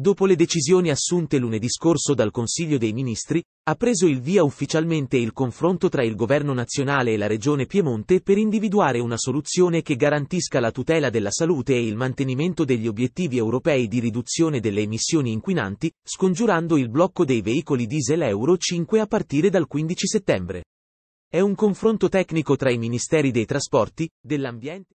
Dopo le decisioni assunte lunedì scorso dal Consiglio dei Ministri, ha preso il via ufficialmente il confronto tra il Governo nazionale e la Regione Piemonte per individuare una soluzione che garantisca la tutela della salute e il mantenimento degli obiettivi europei di riduzione delle emissioni inquinanti, scongiurando il blocco dei veicoli diesel Euro 5 a partire dal 15 settembre. È un confronto tecnico tra i Ministeri dei Trasporti, dell'Ambiente